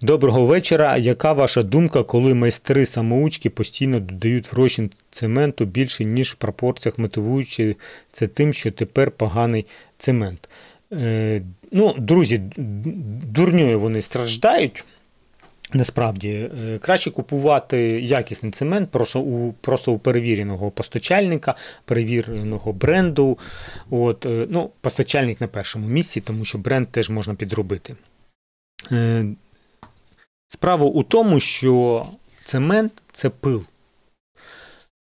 Доброго вечора. Яка ваша думка, коли майстри самоучки постійно додають в розчин цементу більше, ніж в пропорціях, мотивуючи це тим, що тепер поганий цемент? Е, ну, Друзі, дурньою вони страждають. Насправді е, краще купувати якісний цемент, просто у просто у перевіреного постачальника, перевіреного бренду. От, е, ну, Постачальник на першому місці, тому що бренд теж можна підробити. Е, Справа у тому, що цемент це пил.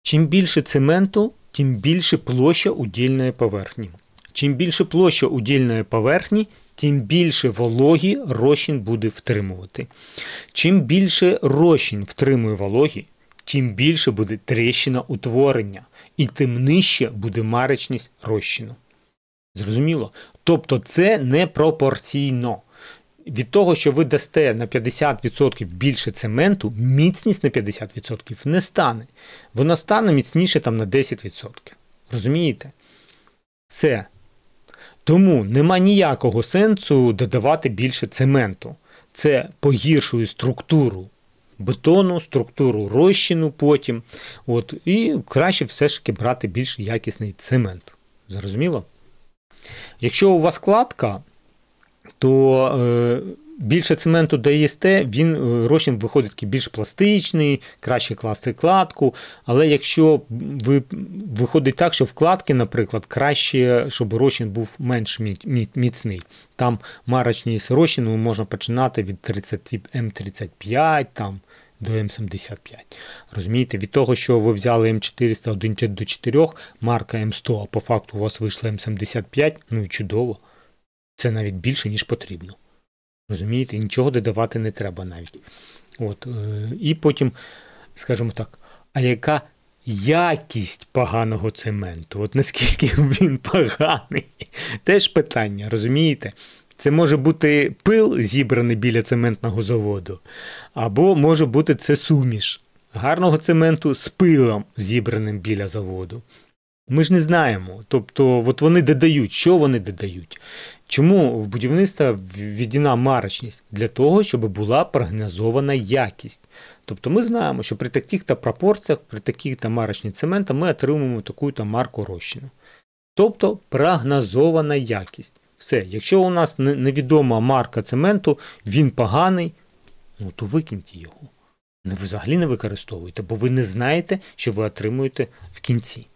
Чим більше цементу, тим більше площа удільної поверхні. Чим більше площа удільної поверхні, тим більше вологі розчин буде втримувати. Чим більше розчин втримує вологі, тим більше буде тріщина утворення, і тим нижче буде марочність розчину. Зрозуміло? Тобто це не пропорційно від того, що ви дасте на 50% більше цементу, міцність на 50% не стане. Вона стане міцніше там на 10%. Розумієте? Це. Тому нема ніякого сенсу додавати більше цементу. Це погіршує структуру бетону, структуру розчину потім. От, І краще все ж таки брати більш якісний цемент. Зрозуміло? Якщо у вас кладка, то е, більше цементу даєсте, він е, розчин виходить такий більш пластичний, краще класти кладку. Але якщо ви виходить так, що вкладки, наприклад, краще, щоб розчин був менш міцний. Там марочність розчину можна починати від 30 М35. Ем там до М75. Ем Розумієте, від того, що ви взяли М400 ем 1 до 4, марка М100, а по факту у вас вийшла М75, ну і чудово. Це навіть більше, ніж потрібно. Розумієте, нічого додавати не треба навіть. От, е, І потім, скажімо так, а яка якість поганого цементу? От наскільки він поганий? Теж питання, розумієте? Це може бути пил, зібраний біля цементного заводу, або може бути це суміш гарного цементу з пилом, зібраним біля заводу. Ми ж не знаємо. Тобто, от вони додають, що вони додають? Чому в будівництво введена марочність? Для того, щоб була прогнозована якість. Тобто ми знаємо, що при таких-то пропорціях, при таких-то марочні цемента ми отримуємо таку-то марку розчину. Тобто прогнозована якість. Все, якщо у нас невідома марка цементу, він поганий, ну то викиньте його. Ви Взагалі не використовуйте, бо ви не знаєте, що ви отримуєте в кінці.